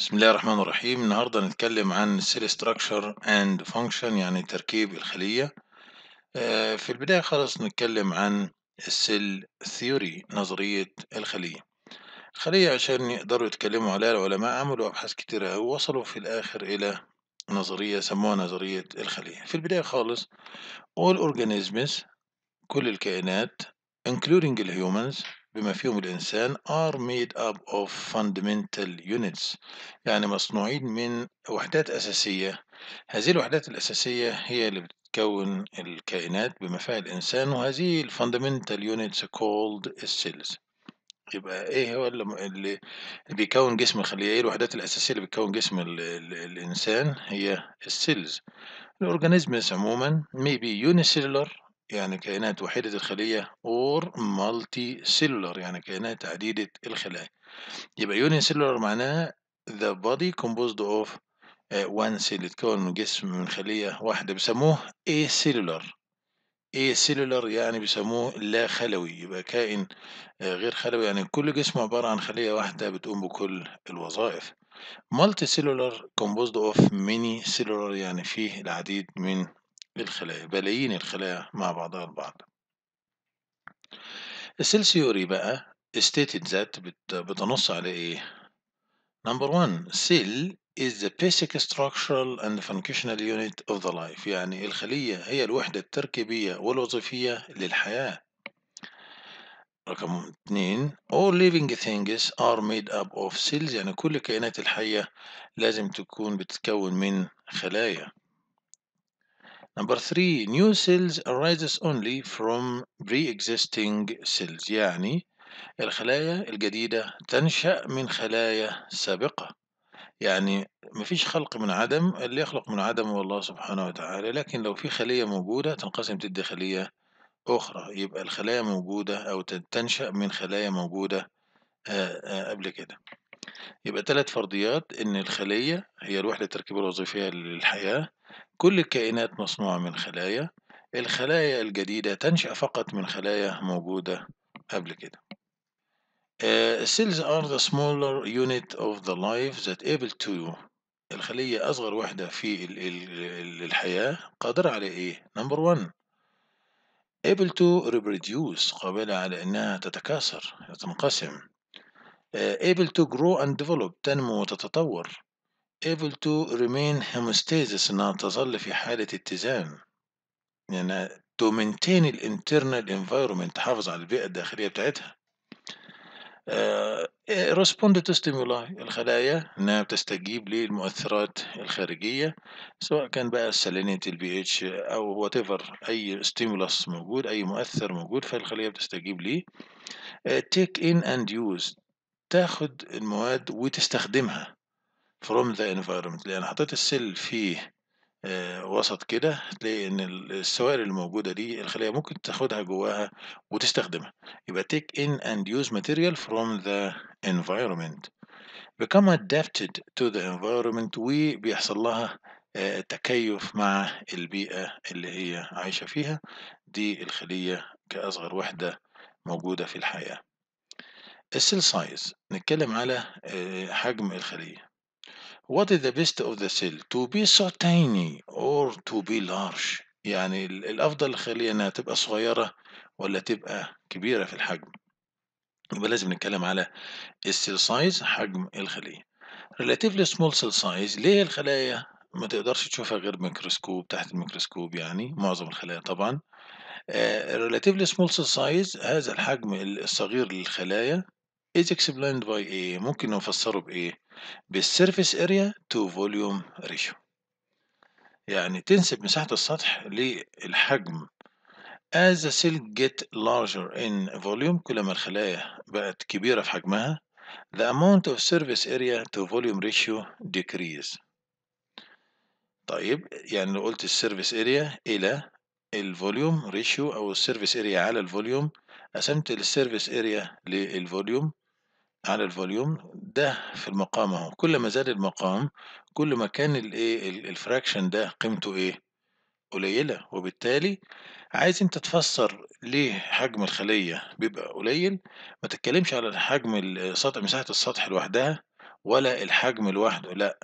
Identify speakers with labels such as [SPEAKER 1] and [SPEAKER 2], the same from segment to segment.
[SPEAKER 1] بسم الله الرحمن الرحيم النهاردة هنتكلم عن Cell Structure and Function يعني تركيب الخلية آه، في البداية خالص نتكلم عن السيل ثيوري نظرية الخلية الخلية عشان يقدروا يتكلموا عليها العلماء عملوا أبحاث كتيرة أوي في الآخر إلى نظرية سموها نظرية الخلية في البداية خالص all organisms كل الكائنات including الهيومنز بما فيهم الإنسان are made up of fundamental units يعني مصنوعين من وحدات أساسية هذه الوحدات الأساسية هي اللي بتكون الكائنات بما فيها الإنسان وهذه الفاندمنتال units called السيلز يبقى ايه هو اللي بيكون جسم الخليه ايه الوحدات الاساسيه اللي بتكون جسم ال ال الانسان هي السيلز الاورجانيزمز عموما may be unicellular يعني كائنات وحيدة الخلية or multi cellular يعني كائنات عديدة الخلايا يبقى union cellular معناه the body composed of آه، one cell يتكون من جسم من خلية واحدة بيسموه a cellular يعني بيسموه لا خلوي يبقى كائن آه، غير خلوي يعني كل جسم عبارة عن خلية واحدة بتقوم بكل الوظائف multi cellular composed of many cellular يعني فيه العديد من بالخلايا بلايين الخلايا مع بعضها البعض السلسيوري بقى stated that بتنص على ايه number one cell is the basic structural and functional unit of the life يعني الخلية هي الوحدة التركيبية والوظيفية للحياة رقم اتنين all living things are made up of cells يعني كل الكائنات الحية لازم تكون بتتكون من خلايا نمبر 3 new cells arises only from pre-existing cells يعني الخلايا الجديدة تنشأ من خلايا سابقة يعني مفيش خلق من عدم اللي يخلق من عدم هو الله سبحانه وتعالى لكن لو في خلية موجودة تنقسم تدي خلية أخرى يبقى الخلايا موجودة أو تنشأ من خلايا موجودة قبل كده يبقى ثلاث فرضيات إن الخلية هي الوحدة التركيبية الوظيفية للحياة كل الكائنات مصنوعة من خلايا الخلايا الجديدة تنشأ فقط من خلايا موجودة قبل كده Uh, cells are the smaller unit of the life that able to الخلية أصغر وحدة في الـ الـ الحياة قادرة على إيه؟ نمبر 1 able to reproduce قابلة على إنها تتكاثر تنقسم آه، able to grow and develop تنمو وتتطور able to remain homeostasis انها تظل في حالة اتزان يعني to maintain الانترنال environment تحافظ على البيئة الداخلية بتاعتها uh, respond to stimuli الخلايا انها بتستجيب للمؤثرات الخارجية سواء كان بقى السالينيتي البي اتش او whatever اي stimulus موجود اي مؤثر موجود فالخلية بتستجيب ليه uh, take in and use تاخد المواد وتستخدمها from the environment لأن حطيت السل في آه، وسط كده هتلاقي إن السوائل الموجودة دي الخلية ممكن تاخدها جواها وتستخدمها يبقى take in and use material from the environment become adapted to the environment وبيحصل لها آه، تكيف مع البيئة اللي هي عايشة فيها دي الخلية كأصغر وحدة موجودة في الحياة السيل سايز نتكلم على آه، حجم الخلية What is the best of the cell to be so tiny or to be large يعني الأفضل الخلية إنها تبقى صغيرة ولا تبقى كبيرة في الحجم يبقى لازم نتكلم على السيل سايز حجم الخلية relatively small cell size ليه الخلايا ما تقدرش تشوفها غير ميكروسكوب تحت الميكروسكوب يعني معظم الخلايا طبعا آه، relatively small cell size هذا الحجم الصغير للخلايا is explained by إيه ممكن نفسره بإيه بالسيرفيس اريا تو فوليوم ريشيو يعني تنسب مساحة السطح للحجم as the cell get larger in volume كلما الخلايا بقت كبيرة في حجمها the amount of surface area to volume ratio decrease طيب يعني لو قلت السيرفيس اريا إلى الفوليوم ريشيو أو السيرفيس اريا على الفوليوم قسمت السيرفيس اريا للفوليوم على الفوليوم ده في المقام اهو كل ما زاد المقام كل ما كان الايه الفراكشن ده قيمته ايه قليله وبالتالي عايز انت تفسر ليه حجم الخليه بيبقى قليل ما تتكلمش على حجم السطح مساحه السطح لوحدها ولا الحجم لوحده لا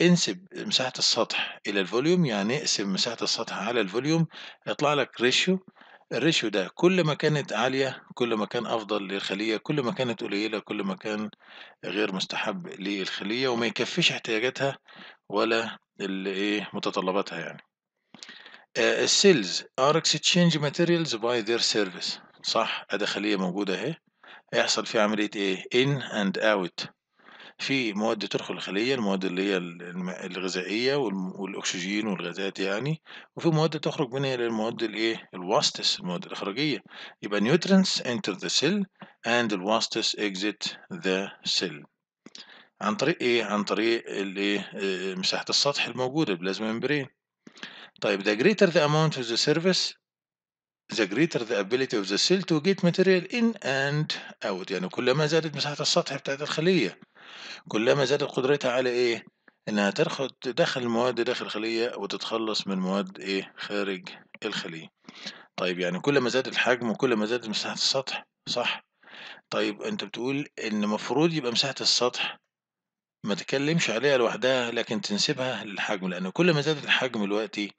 [SPEAKER 1] انسب مساحة السطح إلى الفوليوم يعني اقسم مساحة السطح على الفوليوم يطلع لك ريشيو الريشيو ده كل ما كانت عالية كل ما كان أفضل للخلية كل ما كانت قليلة كل ما كان غير مستحب للخلية وما يكفيش احتياجاتها ولا ايه متطلباتها يعني آه، السيلز ار اكسشينج ماتيريالز باي ذير سيرفيس صح ادي خلية موجودة اهي هيحصل فيها عملية ايه ان اند اوت في مواد تدخل الخلية المواد اللي هي ال- الغذائية والأكسجين والغازات يعني وفي مواد تخرج منها إلى المواد الإيه الواستس المواد الإخراجية يبقى nutrients enter the cell and the اكزيت exit the cell عن طريق إيه؟ عن طريق اللي إيه، آه، مساحة السطح الموجودة البلازما ممبرين طيب the greater the amount of the surface the greater the ability of the cell to get material in and out يعني كلما زادت مساحة السطح بتاعت الخلية كلما زادت قدرتها على إيه؟ إنها تدخل المواد داخل الخلية وتتخلص من مواد إيه؟ خارج الخلية. طيب يعني كل ما زاد الحجم وكل ما زاد مساحة السطح صح؟ طيب أنت بتقول إن مفروض يبقى مساحة السطح ما تكلمش عليها لوحدها لكن تنسبها للحجم لأن كل ما زاد الحجم دلوقتي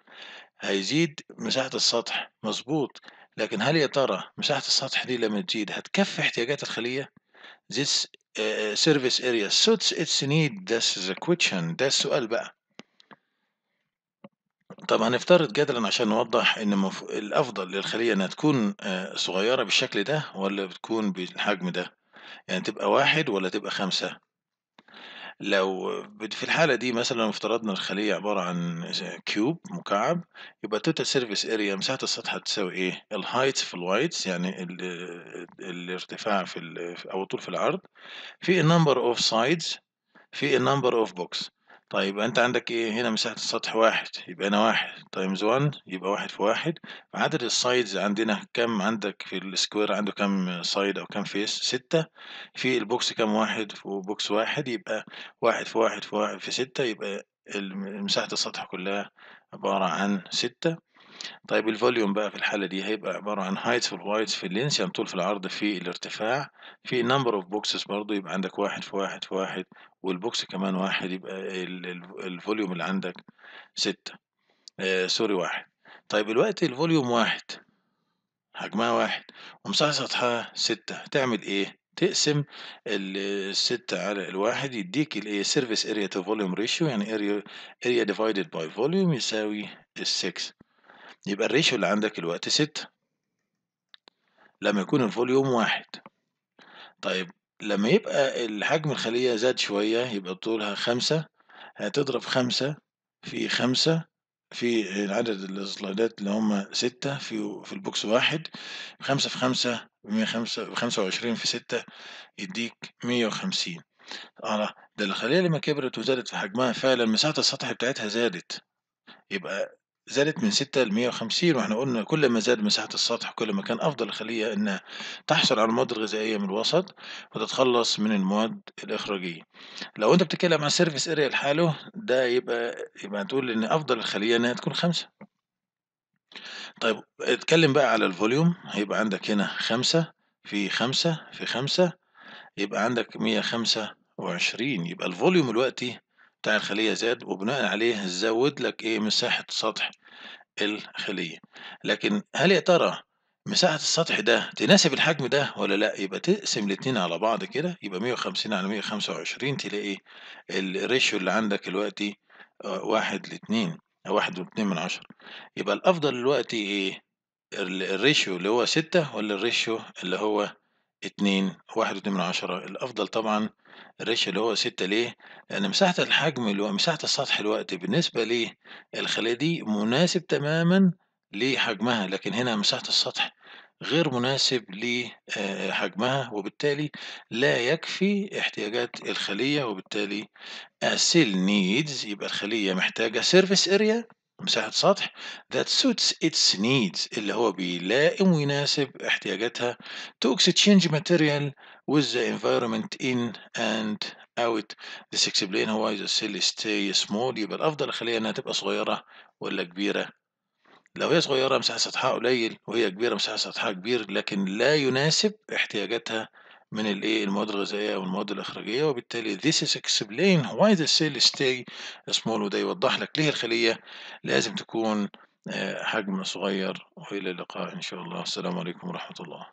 [SPEAKER 1] هيزيد مساحة السطح مظبوط لكن هل يا ترى مساحة السطح دي لما تزيد هتكفي احتياجات الخلية؟ This سيرفيس اريا سوتس اتس نيد ده ا كويشن ده السؤال بقى طب هنفترض جدلا عشان نوضح ان مف... الافضل للخليه انها تكون آه، صغيره بالشكل ده ولا بتكون بالحجم ده يعني تبقى واحد ولا تبقى خمسة لو في الحالة دي مثلا لو افترضنا الخلية عبارة عن كيوب مكعب يبقى total surface area مساحة السطح هتساوي ايه؟ heights في الوايتس يعني ال الارتفاع في ال أو الطول في العرض في النمبر اوف سايدز في النمبر اوف بوكس طيب انت عندك ايه هنا مساحة السطح واحد يبقى هنا واحد تايمز وان يبقى واحد في واحد عدد السايدز عندنا كم عندك في السكوير عنده كم سايد او كم فيس ستة في البوكس كم واحد في بوكس واحد يبقى واحد في واحد في واحد في ستة يبقى مساحة السطح كلها عبارة عن ستة طيب الفوليوم بقى في الحالة دي هيبقى عبارة عن height في الوايد في اللينس يعني طول في العرض في الارتفاع في number of boxes برضو يبقى عندك واحد في واحد في واحد والبوكس كمان واحد يبقى الفوليوم اللي عندك ستة آه سوري واحد طيب الوقت الفوليوم واحد حجمها واحد ومساحة سطحها ستة تعمل ايه؟ تقسم الستة على الواحد يديك الايه سيرفيس اريا تو فوليوم ريشيو يعني اريا اريا ديفايدد باي فوليوم يساوي السكس يبقى الريشيو اللي عندك الوقت ستة لما يكون الفوليوم واحد طيب لما يبقى الحجم الخلية زاد شوية يبقى طولها خمسة هتضرب خمسة في خمسة في عدد السلايدات اللي هم ستة في في البوكس واحد خمسة في خمسة مية خمسة خمسة وعشرين في ستة يديك مية وخمسين اه ده الخلية لما كبرت وزادت في حجمها فعلا مساحة السطح بتاعتها زادت يبقى زادت من 6 ل 150 واحنا قلنا كل ما زاد مساحة السطح كل ما كان أفضل الخلية إنها تحصل على المواد الغذائية من الوسط وتتخلص من المواد الإخراجية. لو أنت بتتكلم عن سيرفيس اريا لحاله ده يبقى يبقى هتقول إن أفضل الخلية إنها تكون خمسة. طيب اتكلم بقى على الفوليوم هيبقى عندك هنا خمسة في خمسة في خمسة يبقى عندك مية خمسة وعشرين يبقى الفوليوم دلوقتي بتاع الخلية زاد وبناء عليه زود لك إيه مساحة سطح الخلية لكن هل يا ترى مساحة السطح ده تناسب الحجم ده ولا لأ يبقى تقسم الاتنين على بعض كده يبقى 150 على 125 تلاقي الريشيو اللي عندك دلوقتي آه، واحد لاتنين أو واحد واتنين من عشرة يبقى الأفضل دلوقتي إيه الريشيو اللي هو ستة ولا الريشيو اللي هو اتنين واحد واتنين من عشرة الأفضل طبعًا الريش اللي هو ستة ليه؟ لأن مساحة الحجم اللي هو مساحة السطح الوقت بالنسبة للخلية دي مناسب تمامًا لحجمها، لكن هنا مساحة السطح غير مناسب لحجمها آه، وبالتالي لا يكفي احتياجات الخلية، وبالتالي a cell needs يبقى الخلية محتاجة سيرفيس area مساحة سطح that suits its needs اللي هو بيلائم ويناسب احتياجاتها to exchange material with the environment in and out this explain why the cell stay small يبقى الأفضل خليها إنها تبقى صغيرة ولا كبيرة لو هي صغيرة مساحة سطحها قليل وهي كبيرة مساحة سطحها كبير لكن لا يناسب احتياجاتها من الايه المواد الغذائيه والمواد الاخراجيه وبالتالي this is explain why the cell stay small وده يوضح لك ليه الخليه لازم تكون آه، حجم صغير والى اللقاء ان شاء الله السلام عليكم ورحمه الله